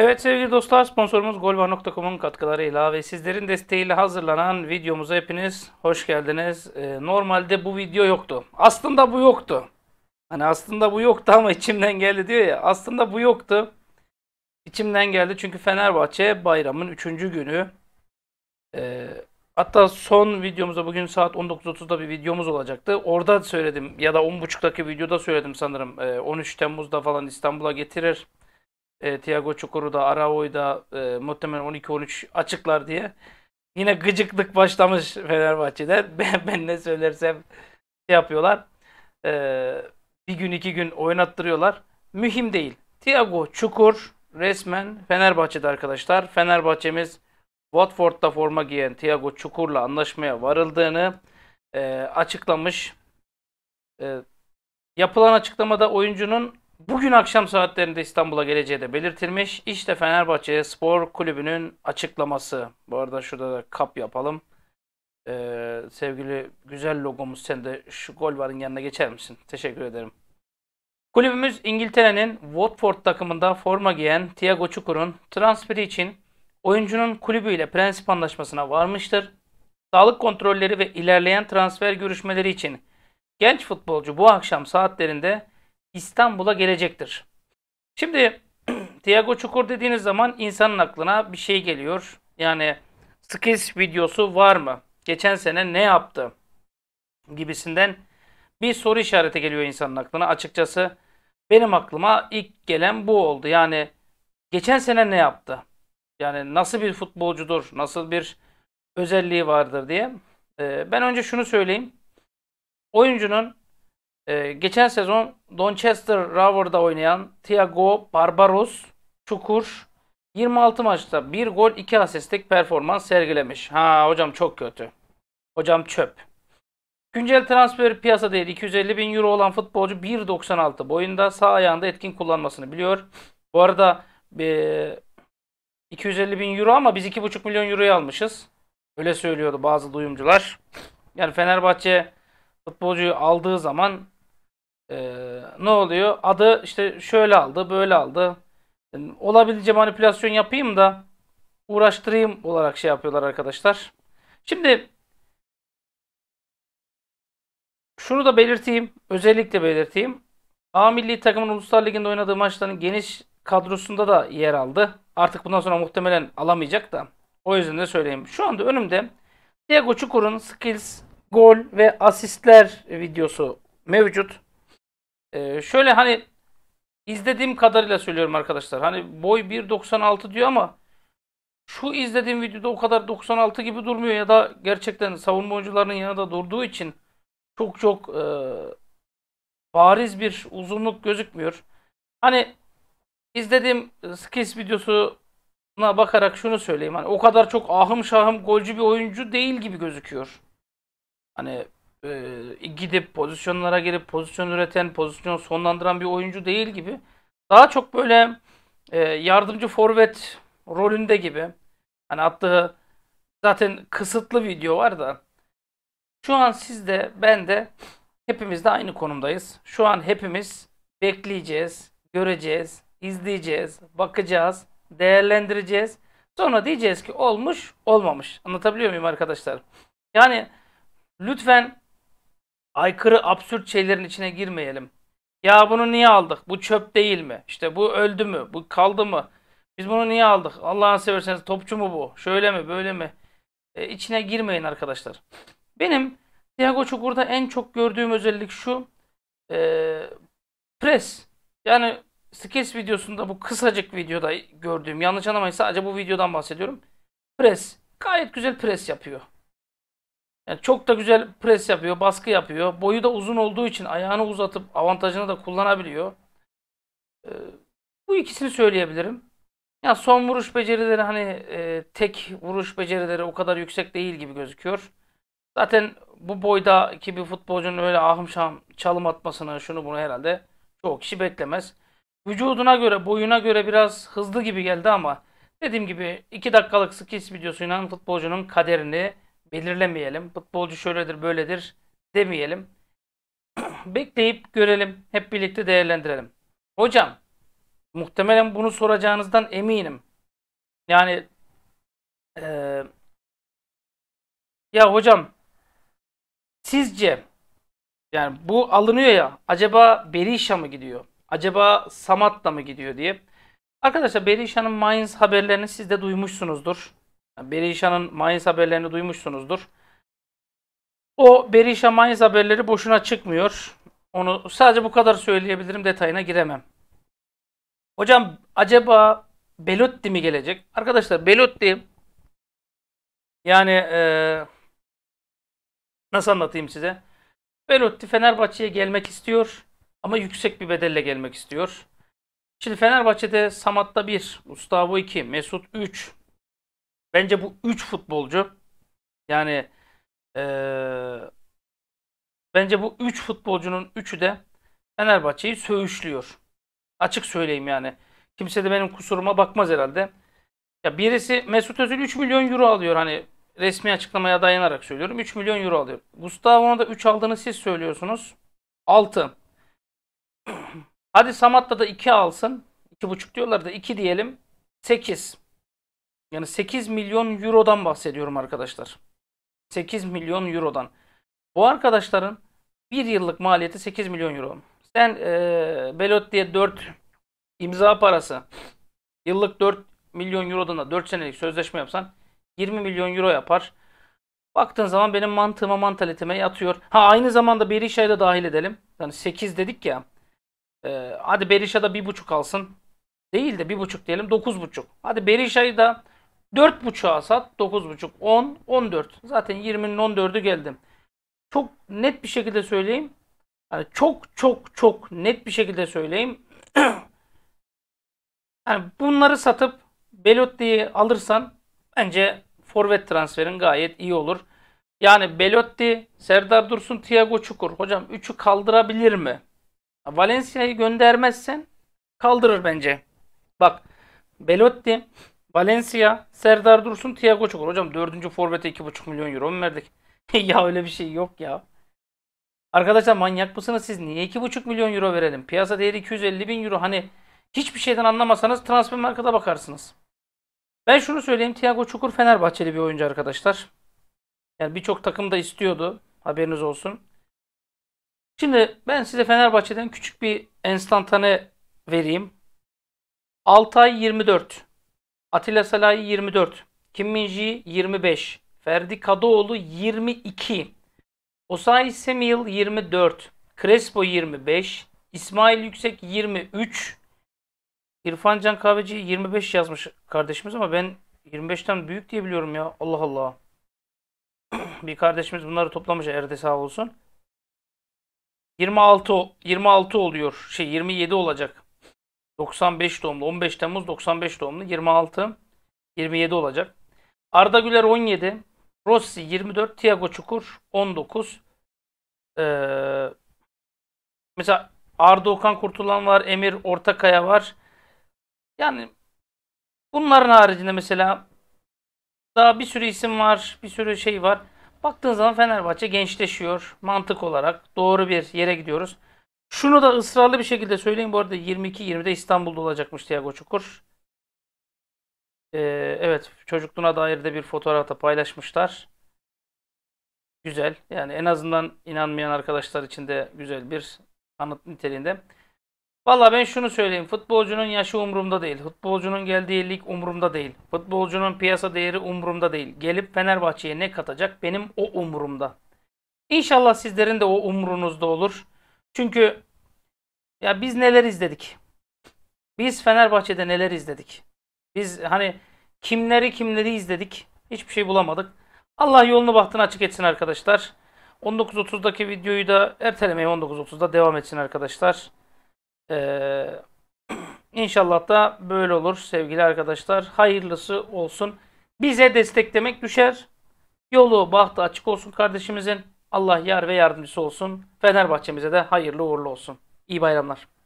Evet sevgili dostlar sponsorumuz golvar.com'un katkılarıyla ve sizlerin desteğiyle hazırlanan videomuza hepiniz hoş geldiniz. Ee, normalde bu video yoktu. Aslında bu yoktu. Hani aslında bu yoktu ama içimden geldi diyor ya. Aslında bu yoktu. İçimden geldi çünkü Fenerbahçe bayramın 3. günü. Ee, hatta son videomuzda bugün saat 19.30'da bir videomuz olacaktı. Orada söyledim ya da 10.30'daki videoda söyledim sanırım. Ee, 13 Temmuz'da falan İstanbul'a getirir e, Thiago Çukuru da Arao'yu da e, muhtemelen 12-13 açıklar diye. Yine gıcıklık başlamış Fenerbahçe'de. Ben, ben ne söylersem şey yapıyorlar. E, bir gün iki gün oynattırıyorlar. Mühim değil. Thiago Çukur resmen Fenerbahçe'de arkadaşlar. Fenerbahçe'miz Watford'da forma giyen Thiago Çukur'la anlaşmaya varıldığını e, açıklamış. E, yapılan açıklamada oyuncunun Bugün akşam saatlerinde İstanbul'a geleceği de belirtilmiş. İşte Fenerbahçe Spor Kulübü'nün açıklaması. Bu arada şurada da kap yapalım. Ee, sevgili güzel logomuz sen de şu gol varın yanına geçer misin? Teşekkür ederim. Kulübümüz İngiltere'nin Watford takımında forma giyen Thiago Çukur'un transferi için oyuncunun kulübüyle prensip anlaşmasına varmıştır. Sağlık kontrolleri ve ilerleyen transfer görüşmeleri için genç futbolcu bu akşam saatlerinde İstanbul'a gelecektir. Şimdi Tiago Çukur dediğiniz zaman insanın aklına bir şey geliyor. Yani skis videosu var mı? Geçen sene ne yaptı? Gibisinden bir soru işareti geliyor insanın aklına. Açıkçası benim aklıma ilk gelen bu oldu. Yani geçen sene ne yaptı? Yani nasıl bir futbolcudur? Nasıl bir özelliği vardır diye. Ee, ben önce şunu söyleyeyim. Oyuncunun ee, geçen sezon Donchester Rover'da oynayan Thiago Barbaros Çukur 26 maçta 1 gol 2 asistlik performans sergilemiş. Ha hocam çok kötü. Hocam çöp. Güncel transfer piyasa değil 250 bin euro olan futbolcu 1.96 boyunda sağ ayağında etkin kullanmasını biliyor. Bu arada e, 250 bin euro ama biz 2.5 milyon euroya almışız. Öyle söylüyordu bazı duyumcular. Yani Fenerbahçe futbolcuyu aldığı zaman e, ne oluyor? Adı işte şöyle aldı, böyle aldı. Yani olabildiğince manipülasyon yapayım da uğraştırayım olarak şey yapıyorlar arkadaşlar. Şimdi şunu da belirteyim, özellikle belirteyim. A milli takımın Uluslar Ligi'nde oynadığı maçların geniş kadrosunda da yer aldı. Artık bundan sonra muhtemelen alamayacak da. O yüzden de söyleyeyim. Şu anda önümde Diego Çukur'un Skills gol ve asistler videosu mevcut. Ee, şöyle hani izlediğim kadarıyla söylüyorum arkadaşlar. Hani boy 1.96 diyor ama şu izlediğim videoda o kadar 96 gibi durmuyor ya da gerçekten savunma oyuncularının yanında durduğu için çok çok e, bariz bir uzunluk gözükmüyor. Hani izlediğim e, skis videosuna bakarak şunu söyleyeyim. Hani o kadar çok ahım şahım golcü bir oyuncu değil gibi gözüküyor. Hani e, gidip pozisyonlara girip pozisyon üreten, pozisyon sonlandıran bir oyuncu değil gibi. Daha çok böyle e, yardımcı forvet rolünde gibi. Hani attığı zaten kısıtlı video var da. Şu an siz de ben de hepimiz de aynı konumdayız. Şu an hepimiz bekleyeceğiz, göreceğiz, izleyeceğiz, bakacağız, değerlendireceğiz. Sonra diyeceğiz ki olmuş, olmamış. Anlatabiliyor muyum arkadaşlar? Yani Lütfen aykırı absürt şeylerin içine girmeyelim. Ya bunu niye aldık? Bu çöp değil mi? İşte bu öldü mü? Bu kaldı mı? Biz bunu niye aldık? Allah'ını severseniz topçu mu bu? Şöyle mi? Böyle mi? E, içine girmeyin arkadaşlar. Benim Thiago Çukur'da en çok gördüğüm özellik şu. E, pres. Yani sketch videosunda bu kısacık videoda gördüğüm yanlış anlamayın sadece bu videodan bahsediyorum. Pres. Gayet güzel pres yapıyor. Yani çok da güzel pres yapıyor, baskı yapıyor. Boyu da uzun olduğu için ayağını uzatıp avantajını da kullanabiliyor. E, bu ikisini söyleyebilirim. Ya son vuruş becerileri hani e, tek vuruş becerileri o kadar yüksek değil gibi gözüküyor. Zaten bu boydaki bir futbolcunun öyle ahım şam çalım atmasını şunu bunu herhalde çoğu kişi beklemez. Vücuduna göre boyuna göre biraz hızlı gibi geldi ama dediğim gibi 2 dakikalık skills videosuyla futbolcunun kaderini belirlemeyelim. Futbolcu şöyledir böyledir demeyelim. Bekleyip görelim. Hep birlikte değerlendirelim. Hocam muhtemelen bunu soracağınızdan eminim. Yani e, ya hocam sizce yani bu alınıyor ya acaba Berisha mı gidiyor? Acaba Samat'la mı gidiyor diye. Arkadaşlar Berisha'nın Mainz haberlerini siz de duymuşsunuzdur. Berisha'nın Mayıs haberlerini duymuşsunuzdur. O Berisha Mayıs haberleri boşuna çıkmıyor. Onu sadece bu kadar söyleyebilirim. Detayına giremem. Hocam acaba Belotti mi gelecek? Arkadaşlar Belotti yani e, nasıl anlatayım size? Belotti Fenerbahçe'ye gelmek istiyor ama yüksek bir bedelle gelmek istiyor. Şimdi Fenerbahçe'de Samat'ta 1, Mustafa 2, Mesut 3, Bence bu 3 futbolcu yani ee, bence bu 3 futbolcunun 3'ü de Fenerbahçe'yi söğüşlüyor. Açık söyleyeyim yani. Kimse de benim kusuruma bakmaz herhalde. Ya birisi Mesut Özil 3 milyon euro alıyor hani resmi açıklamaya dayanarak söylüyorum. 3 milyon euro alıyor. Gustavo'na da 3 aldığını siz söylüyorsunuz. 6. Hadi Samat'ta da 2 alsın. 2,5 diyorlar da 2 diyelim. 8. Yani 8 milyon eurodan bahsediyorum arkadaşlar. 8 milyon eurodan. Bu arkadaşların bir yıllık maliyeti 8 milyon euro. Sen e, Belotti'ye 4 imza parası yıllık 4 milyon eurodan da 4 senelik sözleşme yapsan 20 milyon euro yapar. Baktığın zaman benim mantığıma mantaletime yatıyor. Ha aynı zamanda Berisha'yı da dahil edelim. Yani 8 dedik ya. E, hadi Berisha da 1.5 alsın. Değil de 1.5 diyelim 9.5. Hadi Berisha'yı da 4.5'a sat. 9.5, 10, 14. Zaten 20'nin 14'ü geldim. Çok net bir şekilde söyleyeyim. Yani çok çok çok net bir şekilde söyleyeyim. yani bunları satıp Belotti'yi alırsan bence forvet transferin gayet iyi olur. Yani Belotti, Serdar Dursun, Thiago Çukur. Hocam 3'ü kaldırabilir mi? Valencia'yı göndermezsen kaldırır bence. Bak Belotti Valencia, Serdar Dursun, Thiago Çukur. Hocam dördüncü forvete 2,5 milyon euro mu verdik? ya öyle bir şey yok ya. Arkadaşlar manyak mısınız siz? Niye 2,5 milyon euro verelim? Piyasa değeri 250 bin euro. Hani hiçbir şeyden anlamasanız transfer markada bakarsınız. Ben şunu söyleyeyim. Thiago Çukur Fenerbahçeli bir oyuncu arkadaşlar. Yani birçok takım da istiyordu. Haberiniz olsun. Şimdi ben size Fenerbahçe'den küçük bir enstantane vereyim. 6 ay 24. Atilla Salahi 24. Kim Minji 25. Ferdi Kadıoğlu 22. Osayi Semil 24. Crespo 25. İsmail Yüksek 23. İrfan Can Kahveci 25 yazmış kardeşimiz ama ben 25'ten büyük diye biliyorum ya. Allah Allah. bir kardeşimiz bunları toplamış erde sağ olsun. 26 26 oluyor. Şey 27 olacak. 95 doğumlu. 15 Temmuz 95 doğumlu. 26 27 olacak. Arda Güler 17. Rossi 24. Thiago Çukur 19. Ee, mesela Arda Okan Kurtulan var. Emir Ortakaya var. Yani bunların haricinde mesela daha bir sürü isim var. Bir sürü şey var. Baktığın zaman Fenerbahçe gençleşiyor. Mantık olarak doğru bir yere gidiyoruz. Şunu da ısrarlı bir şekilde söyleyeyim. Bu arada 22-20'de İstanbul'da olacakmış Tiago Çukur. Ee, evet çocukluğuna dair de bir fotoğrafta paylaşmışlar. Güzel. Yani en azından inanmayan arkadaşlar için de güzel bir anıt niteliğinde. Valla ben şunu söyleyeyim. Futbolcunun yaşı umurumda değil. Futbolcunun geldiği lig umurumda değil. Futbolcunun piyasa değeri umurumda değil. Gelip Fenerbahçe'ye ne katacak benim o umurumda. İnşallah sizlerin de o umurunuzda olur. Çünkü ya biz neler izledik? Biz Fenerbahçe'de neler izledik? Biz hani kimleri kimleri izledik? Hiçbir şey bulamadık. Allah yolunu bahtını açık etsin arkadaşlar. 19.30'daki videoyu da ertelemeyi 19.30'da devam etsin arkadaşlar. Ee, inşallah da böyle olur sevgili arkadaşlar. Hayırlısı olsun. Bize desteklemek düşer. Yolu bahtı açık olsun kardeşimizin. Allah yar ve yardımcısı olsun. Fenerbahçemize de hayırlı uğurlu olsun. İyi bayramlar.